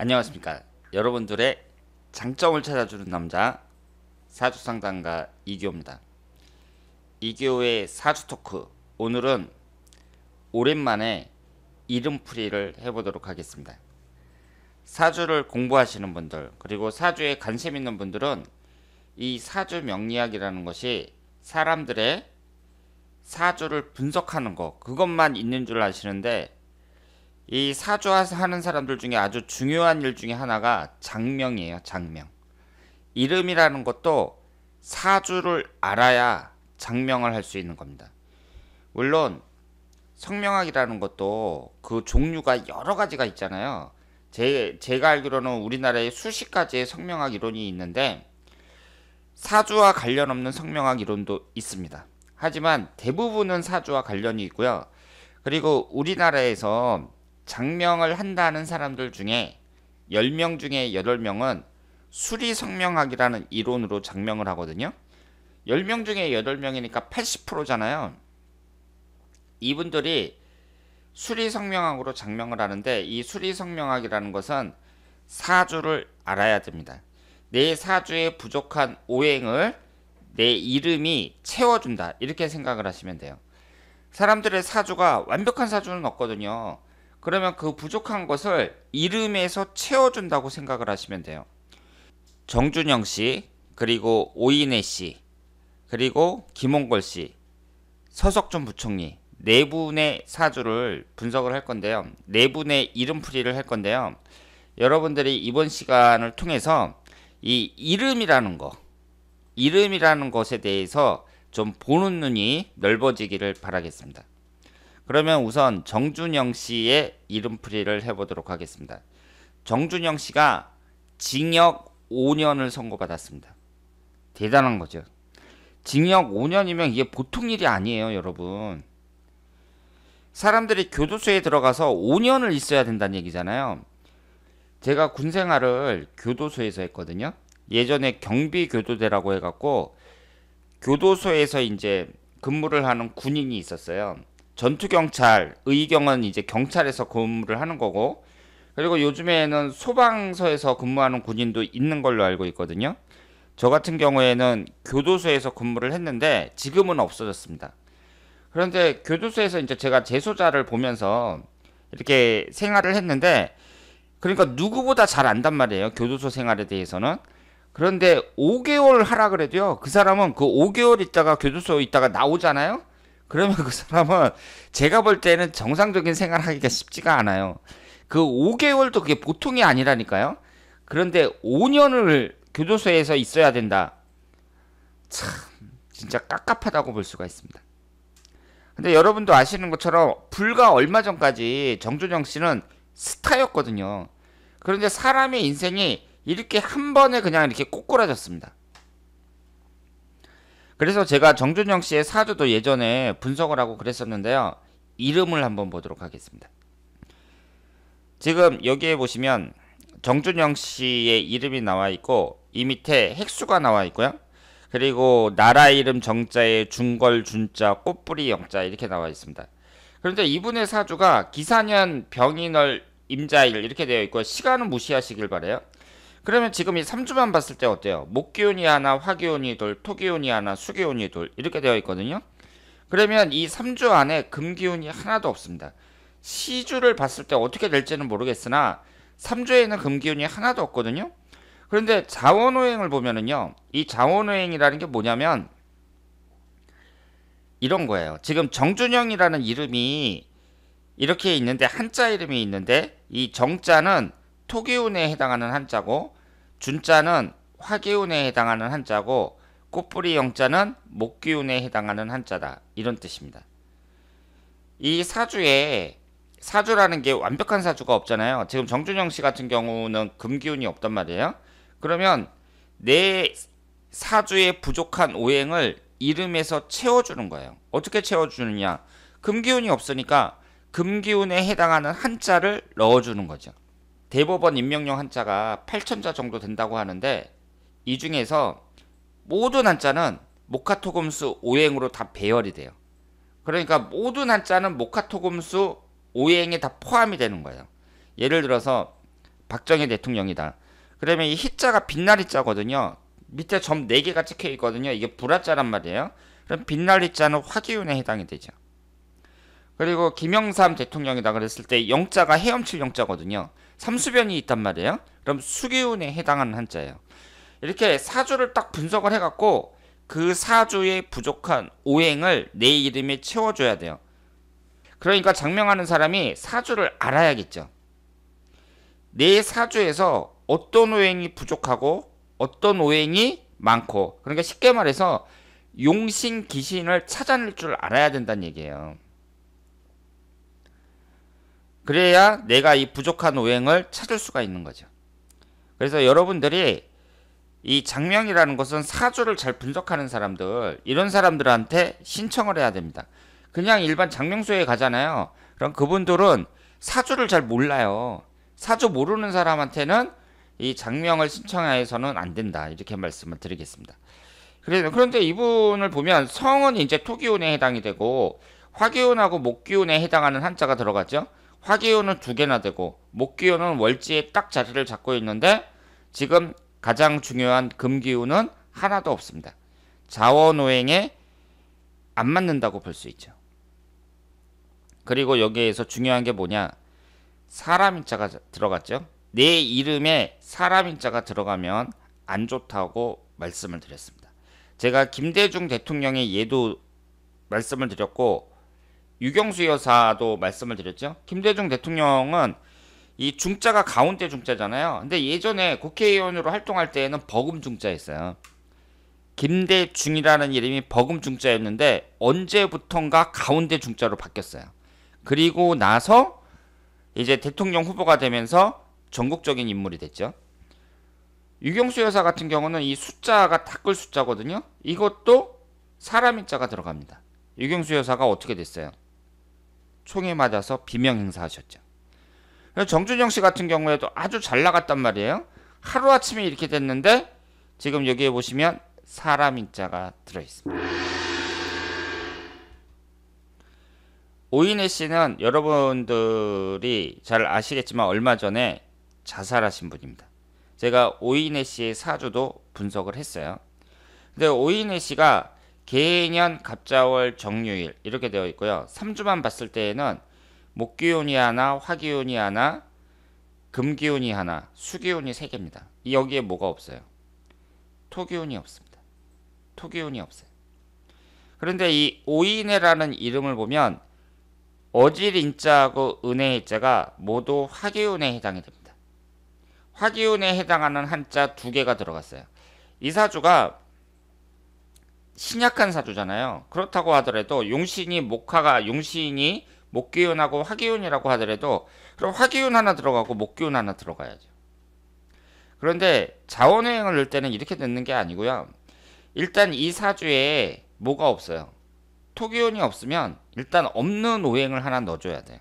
안녕하십니까 여러분들의 장점을 찾아주는 남자 사주상담가 이교입니다이교의 사주토크 오늘은 오랜만에 이름풀이를 해보도록 하겠습니다 사주를 공부하시는 분들 그리고 사주에 관심 있는 분들은 이 사주 명리학이라는 것이 사람들의 사주를 분석하는 것 그것만 있는 줄 아시는데 이 사주하는 와 사람들 중에 아주 중요한 일 중에 하나가 장명이에요. 장명. 이름이라는 것도 사주를 알아야 장명을 할 수 있는 겁니다. 물론 성명학이라는 것도 그 종류가 여러 가지가 있잖아요. 제, 제가 알기로는 우리나라에 수십 가지의 성명학 이론이 있는데 사주와 관련 없는 성명학 이론도 있습니다. 하지만 대부분은 사주와 관련이 있고요. 그리고 우리나라에서 장명을 한다는 사람들 중에 10명 중에 8명은 수리 성명학이라는 이론으로 장명을 하거든요. 10명 중에 8명이니까 80%잖아요. 이분들이 수리 성명학으로 장명을 하는데 이 수리 성명학이라는 것은 사주를 알아야 됩니다. 내 사주에 부족한 오행을 내 이름이 채워준다. 이렇게 생각을 하시면 돼요. 사람들의 사주가 완벽한 사주는 없거든요. 그러면 그 부족한 것을 이름에서 채워준다고 생각을 하시면 돼요. 정준영 씨, 그리고 오인혜 씨, 그리고 김홍걸 씨, 서석준 부총리 네 분의 사주를 분석을 할 건데요. 네 분의 이름풀이를 할 건데요. 여러분들이 이번 시간을 통해서 이 이름이라는 거, 이름이라는 것에 대해서 좀 보는 눈이 넓어지기를 바라겠습니다. 그러면 우선 정준영 씨의 이름풀이를 해보도록 하겠습니다. 정준영 씨가 징역 5년을 선고받았습니다. 대단한 거죠. 징역 5년이면 이게 보통 일이 아니에요, 여러분. 사람들이 교도소에 들어가서 5년을 있어야 된다는 얘기잖아요. 제가 군 생활을 교도소에서 했거든요. 예전에 경비교도대라고 해갖고 교도소에서 이제 근무를 하는 군인이 있었어요. 전투 경찰, 의경은 이제 경찰에서 근무를 하는 거고 그리고 요즘에는 소방서에서 근무하는 군인도 있는 걸로 알고 있거든요. 저 같은 경우에는 교도소에서 근무를 했는데 지금은 없어졌습니다. 그런데 교도소에서 이제 제가 재소자를 보면서 이렇게 생활을 했는데 그러니까 누구보다 잘 안단 말이에요. 교도소 생활에 대해서는. 그런데 5개월 하라 그래도요. 그 사람은 그 5개월 있다가 교도소 있다가 나오잖아요. 그러면 그 사람은 제가 볼 때는 정상적인 생활하기가 쉽지가 않아요. 그 5개월도 그게 보통이 아니라니까요. 그런데 5년을 교도소에서 있어야 된다. 참 진짜 깝깝하다고 볼 수가 있습니다. 근데 여러분도 아시는 것처럼 불과 얼마 전까지 정준영 씨는 스타였거든요. 그런데 사람의 인생이 이렇게 한 번에 그냥 이렇게 꼬꾸라졌습니다. 그래서 제가 정준영 씨의 사주도 예전에 분석을 하고 그랬었는데요. 이름을 한번 보도록 하겠습니다. 지금 여기에 보시면 정준영 씨의 이름이 나와 있고 이 밑에 핵수가 나와 있고요. 그리고 나라 이름 정자에 중걸 준자 꽃뿌리 영자 이렇게 나와 있습니다. 그런데 이분의 사주가 기사년 병인월 임자일 이렇게 되어 있고 시간은 무시하시길 바래요. 그러면 지금 이 3주만 봤을 때 어때요? 목기운이 하나, 화기운이 돌, 토기운이 하나, 수기운이 돌 이렇게 되어 있거든요. 그러면 이 3주 안에 금기운이 하나도 없습니다. 시주를 봤을 때 어떻게 될지는 모르겠으나 3주에는 있 금기운이 하나도 없거든요. 그런데 자원호행을 보면은요. 이 자원호행이라는 게 뭐냐면 이런 거예요. 지금 정준영이라는 이름이 이렇게 있는데 한자 이름이 있는데 이 정자는 토기운에 해당하는 한자고 준자는 화기운에 해당하는 한자고 꽃뿌리 영자는 목기운에 해당하는 한자다. 이런 뜻입니다. 이 사주에 사주라는 게 완벽한 사주가 없잖아요. 지금 정준영 씨 같은 경우는 금기운이 없단 말이에요. 그러면 내 사주의 부족한 오행을 이름에서 채워주는 거예요. 어떻게 채워주느냐? 금기운이 없으니까 금기운에 해당하는 한자를 넣어주는 거죠. 대법원 임명령 한자가 8천자 정도 된다고 하는데 이 중에서 모든 한자는 모카토금수 오행으로 다 배열이 돼요. 그러니까 모든 한자는 모카토금수 오행에 다 포함이 되는 거예요. 예를 들어서 박정희 대통령이다. 그러면 이 희자가 빛나리자거든요. 밑에 점 4개가 찍혀 있거든요. 이게 불화자란 말이에요. 그럼 빛나리자는 화기운에 해당이 되죠. 그리고 김영삼 대통령이다 그랬을 때 영자가 헤엄칠 영자거든요. 삼수변이 있단 말이에요. 그럼 수기운에 해당하는 한자예요. 이렇게 사주를 딱 분석을 해갖고 그 사주의 부족한 오행을 내 이름에 채워줘야 돼요. 그러니까 장명하는 사람이 사주를 알아야겠죠. 내 사주에서 어떤 오행이 부족하고 어떤 오행이 많고 그러니까 쉽게 말해서 용신 귀신을 찾아낼 줄 알아야 된다는 얘기예요. 그래야 내가 이 부족한 오행을 찾을 수가 있는 거죠. 그래서 여러분들이 이 장명이라는 것은 사주를 잘 분석하는 사람들, 이런 사람들한테 신청을 해야 됩니다. 그냥 일반 장명소에 가잖아요. 그럼 그분들은 사주를 잘 몰라요. 사주 모르는 사람한테는 이 장명을 신청해서는 안 된다. 이렇게 말씀을 드리겠습니다. 그런데 이분을 보면 성은 이제 토기운에 해당이 되고 화기운하고 목기운에 해당하는 한자가 들어갔죠. 화기운은 두 개나 되고 목기운은 월지에 딱 자리를 잡고 있는데 지금 가장 중요한 금기운은 하나도 없습니다. 자원오행에 안 맞는다고 볼 수 있죠. 그리고 여기에서 중요한 게 뭐냐? 사람인자가 들어갔죠. 내 이름에 사람인자가 들어가면 안 좋다고 말씀을 드렸습니다. 제가 김대중 대통령의 예도 말씀을 드렸고 유경수 여사도 말씀을 드렸죠. 김대중 대통령은 이 중자가 가운데 중자잖아요. 근데 예전에 국회의원으로 활동할 때에는 버금 중자였어요. 김대중이라는 이름이 버금 중자였는데 언제부턴가 가운데 중자로 바뀌었어요. 그리고 나서 이제 대통령 후보가 되면서 전국적인 인물이 됐죠. 유경수 여사 같은 경우는 이 숫자가 탁글 숫자거든요. 이것도 사람인 자가 들어갑니다. 유경수 여사가 어떻게 됐어요? 총에 맞아서 비명 행사하셨죠. 정준영 씨 같은 경우에도 아주 잘 나갔단 말이에요. 하루아침에 이렇게 됐는데 지금 여기에 보시면 사람 인자가 들어있습니다. 오인혜 씨는 여러분들이 잘 아시겠지만 얼마 전에 자살하신 분입니다. 제가 오인혜 씨의 사주도 분석을 했어요. 근데 오인혜 씨가 개년 갑자월 정유일 이렇게 되어 있고요. 3주만 봤을 때에는 목기운이 하나, 화기운이 하나, 금기운이 하나, 수기운이 세 개입니다. 여기에 뭐가 없어요? 토기운이 없습니다. 토기운이 없어요. 그런데 이 오인해라는 이름을 보면 어질인자하고 은혜의자가 모두 화기운에 해당이 됩니다. 화기운에 해당하는 한자 두 개가 들어갔어요. 이사주가 신약한 사주잖아요. 그렇다고 하더라도 용신이 목화가 용신이 목기운하고 화기운이라고 하더라도 그럼 화기운 하나 들어가고 목기운 하나 들어가야죠. 그런데 자원여행을 넣을 때는 이렇게 넣는 게 아니고요. 일단 이 사주에 뭐가 없어요. 토기운이 없으면 일단 없는 오행을 하나 넣어줘야 돼요.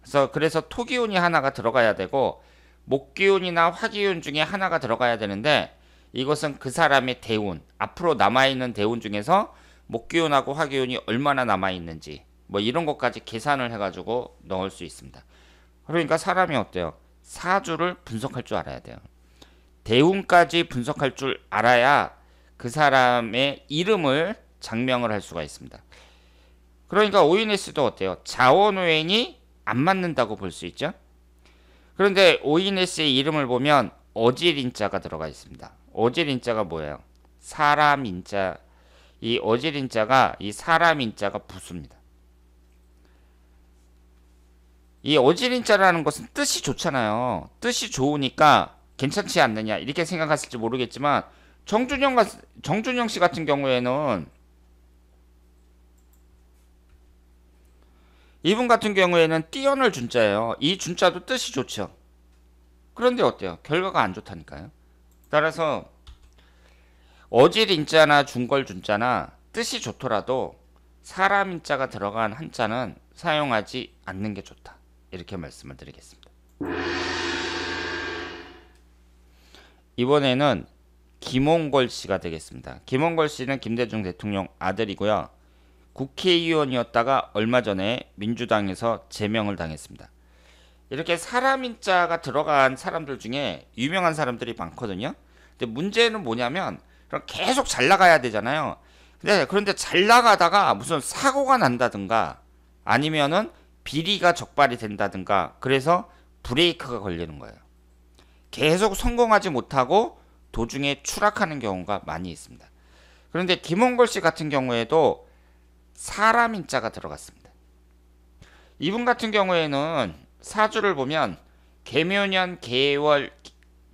그래서 그래서 토기운이 하나가 들어가야 되고 목기운이나 화기운 중에 하나가 들어가야 되는데 이것은 그 사람의 대운, 앞으로 남아있는 대운 중에서 목기운하고 화기운이 얼마나 남아있는지 뭐 이런 것까지 계산을 해가지고 넣을 수 있습니다. 그러니까 사람이 어때요? 사주를 분석할 줄 알아야 돼요. 대운까지 분석할 줄 알아야 그 사람의 이름을 장명을 할 수가 있습니다. 그러니까 오인에스도 어때요? 자원오행이 안 맞는다고 볼 수 있죠? 그런데 오인에스의 이름을 보면 어질인자가 들어가 있습니다. 어질인자가 뭐예요? 사람인자. 이 어질인자가 이 사람인자가 부수입니다. 이 어질인자라는 것은 뜻이 좋잖아요. 뜻이 좋으니까 괜찮지 않느냐 이렇게 생각하실지 모르겠지만 정준영 정준영 씨 같은 경우에는 이분 같은 경우에는 띄어을 준자예요. 이 준자도 뜻이 좋죠. 그런데 어때요? 결과가 안 좋다니까요. 따라서 어질인자나 중걸준자나 뜻이 좋더라도 사람인자가 들어간 한자는 사용하지 않는 게 좋다. 이렇게 말씀을 드리겠습니다. 이번에는 김홍걸 씨가 되겠습니다. 김홍걸 씨는 김대중 대통령 아들이고요. 국회의원이었다가 얼마 전에 민주당에서 제명을 당했습니다. 이렇게 사람인자가 들어간 사람들 중에 유명한 사람들이 많거든요. 근데 문제는 뭐냐면 계속 잘 나가야 되잖아요. 근데 그런데 잘 나가다가 무슨 사고가 난다든가 아니면은 비리가 적발이 된다든가 그래서 브레이크가 걸리는 거예요. 계속 성공하지 못하고 도중에 추락하는 경우가 많이 있습니다. 그런데 김홍걸 씨 같은 경우에도 사람인자가 들어갔습니다. 이분 같은 경우에는 사주를 보면 개묘년 개월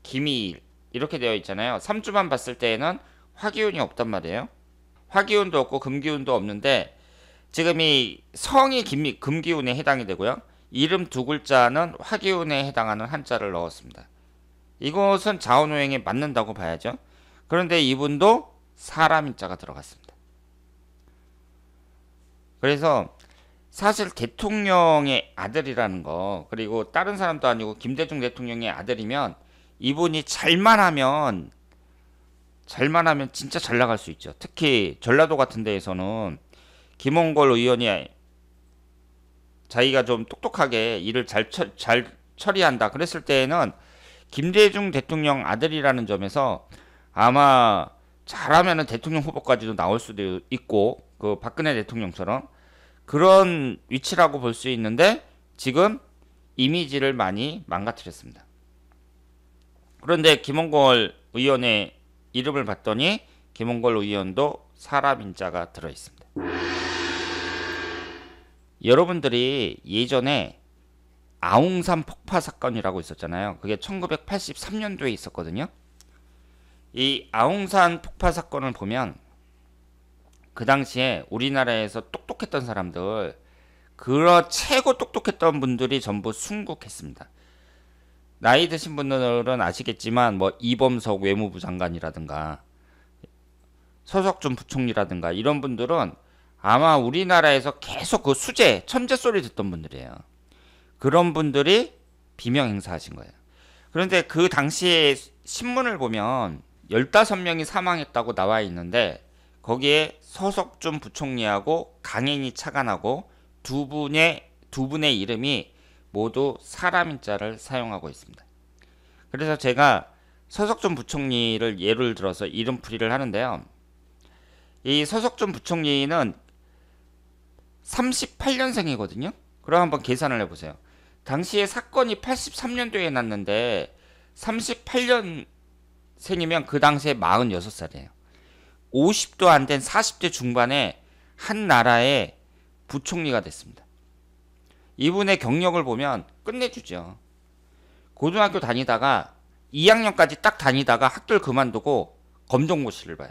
기미일 이렇게 되어 있잖아요. 3주만 봤을 때에는 화기운이 없단 말이에요. 화기운도 없고 금기운도 없는데 지금 이 성이 김, 금기운에 해당이 되고요. 이름 두 글자는 화기운에 해당하는 한자를 넣었습니다. 이것은 자원호행에 맞는다고 봐야죠. 그런데 이분도 사람인자가 들어갔습니다. 그래서 사실 대통령의 아들이라는 거 그리고 다른 사람도 아니고 김대중 대통령의 아들이면 이분이 잘만 하면 잘만 하면 진짜 잘 나갈 수 있죠. 특히 전라도 같은 데에서는 김홍걸 의원이 자기가 좀 똑똑하게 일을 잘, 처, 잘 처리한다 그랬을 때에는 김대중 대통령 아들이라는 점에서 아마 잘하면 대통령 후보까지도 나올 수도 있고 그 박근혜 대통령처럼 그런 위치라고 볼 수 있는데 지금 이미지를 많이 망가뜨렸습니다. 그런데 김원걸 의원의 이름을 봤더니 김원걸 의원도 사람인 자가 들어있습니다. 여러분들이 예전에 아웅산 폭파 사건이라고 있었잖아요. 그게 1983년도에 있었거든요. 이 아웅산 폭파 사건을 보면 그 당시에 우리나라에서 똑똑했던 사람들 그러 최고 똑똑했던 분들이 전부 순국했습니다. 나이 드신 분들은 아시겠지만 뭐 이범석 외무부 장관이라든가 서석준 부총리라든가 이런 분들은 아마 우리나라에서 계속 그 수제 천재 소리 듣던 분들이에요. 그런 분들이 비명 행사하신 거예요. 그런데 그 당시에 신문을 보면 15명이 사망했다고 나와 있는데 거기에 서석준 부총리하고 강인이 차관하고 두 분의 두 분의 이름이 모두 사람인자를 사용하고 있습니다. 그래서 제가 서석준 부총리를 예를 들어서 이름풀이를 하는데요. 이 서석준 부총리는 38년생이거든요. 그럼 한번 계산을 해보세요. 당시에 사건이 83년도에 났는데 38년생이면 그 당시에 46살이에요. 50도 안 된 40대 중반에 한 나라의 부총리가 됐습니다. 이분의 경력을 보면 끝내주죠. 고등학교 다니다가 2학년까지 딱 다니다가 학교를 그만두고 검정고시를 봐요.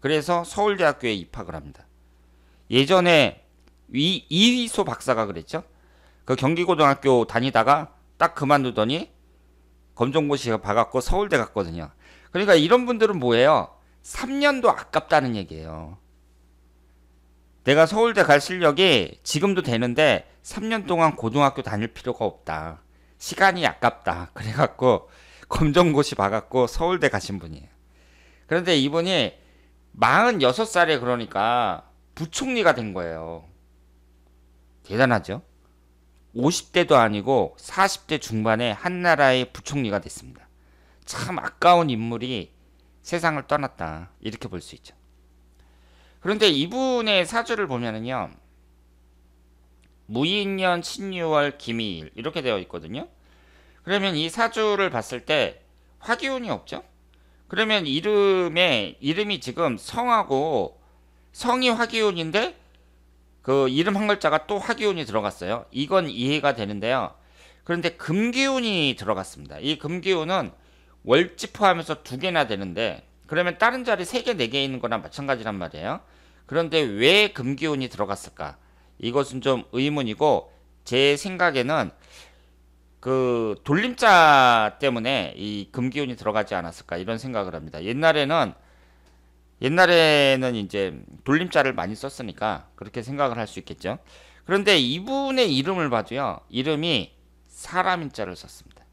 그래서 서울대학교에 입학을 합니다. 예전에 이, 이소 박사가 그랬죠. 그 경기고등학교 다니다가 딱 그만두더니 검정고시가 봐갖고 서울대 갔거든요. 그러니까 이런 분들은 뭐예요? 3년도 아깝다는 얘기예요. 내가 서울대 갈 실력이 지금도 되는데 3년 동안 고등학교 다닐 필요가 없다. 시간이 아깝다. 그래갖고 검정고시 봐갖고 서울대 가신 분이에요. 그런데 이분이 46살에 그러니까 부총리가 된 거예요. 대단하죠? 50대도 아니고 40대 중반에 한 나라의 부총리가 됐습니다. 참 아까운 인물이 세상을 떠났다. 이렇게 볼 수 있죠. 그런데 이분의 사주를 보면은요. 무인년 신유월 기미일 이렇게 되어 있거든요. 그러면 이 사주를 봤을 때 화기운이 없죠? 그러면 이름에 이름이 지금 성하고 성이 화기운인데 그 이름 한 글자가 또 화기운이 들어갔어요. 이건 이해가 되는데요. 그런데 금기운이 들어갔습니다. 이 금기운은 월지 포하면서두 개나 되는데 그러면 다른 자리 세 개, 네 개 있는 거랑 마찬가지란 말이에요. 그런데 왜 금기운이 들어갔을까? 이것은 좀 의문이고 제 생각에는 그 돌림자 때문에 이 금기운이 들어가지 않았을까 이런 생각을 합니다. 옛날에는 옛날에는 이제 돌림자를 많이 썼으니까 그렇게 생각을 할 수 있겠죠. 그런데 이분의 이름을 봐도요. 이름이 사람인 자를 썼습니다.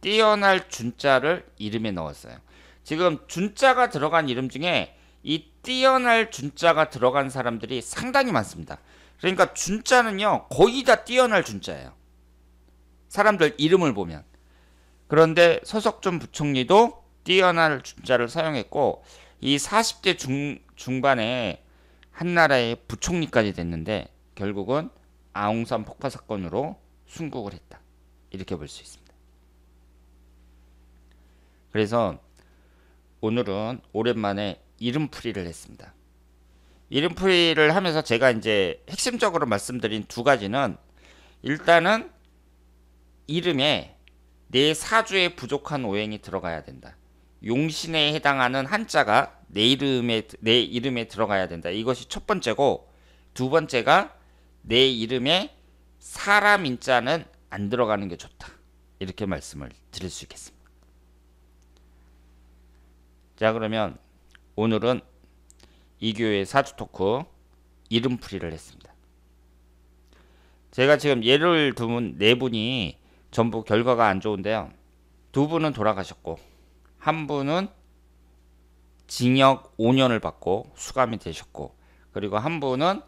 뛰어날 준자를 이름에 넣었어요. 지금 준자가 들어간 이름 중에 이 뛰어날 준자가 들어간 사람들이 상당히 많습니다. 그러니까 준자는요 거의 다 뛰어날 준자예요. 사람들 이름을 보면 그런데 서석준 부총리도 뛰어날 준자를 사용했고 이 40대 중, 중반에 한나라의 부총리까지 됐는데 결국은 아웅산 폭파 사건으로 순국을 했다 이렇게 볼 수 있습니다. 그래서 오늘은 오랜만에 이름풀이를 했습니다. 이름풀이를 하면서 제가 이제 핵심적으로 말씀드린 두 가지는 일단은 이름에 내 사주에 부족한 오행이 들어가야 된다. 용신에 해당하는 한자가 내 이름에 내 이름에 들어가야 된다. 이것이 첫 번째고 두 번째가 내 이름에 사람 인자는 안 들어가는 게 좋다. 이렇게 말씀을 드릴 수 있겠습니다. 자 그러면 오늘은 이교의 사주 토크 이름풀이를 했습니다. 제가 지금 예를 두면 네 분이 전부 결과가 안 좋은데요. 두 분은 돌아가셨고 한 분은 징역 5년을 받고 수감이 되셨고 그리고 한 분은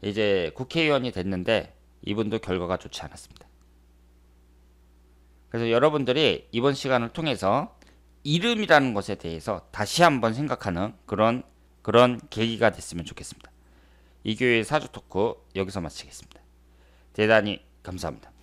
이제 국회의원이 됐는데 이분도 결과가 좋지 않았습니다. 그래서 여러분들이 이번 시간을 통해서 이름이라는 것에 대해서 다시 한번 생각하는 그런 그런 계기가 됐으면 좋겠습니다. 이교회 사주 토크 여기서 마치겠습니다. 대단히 감사합니다.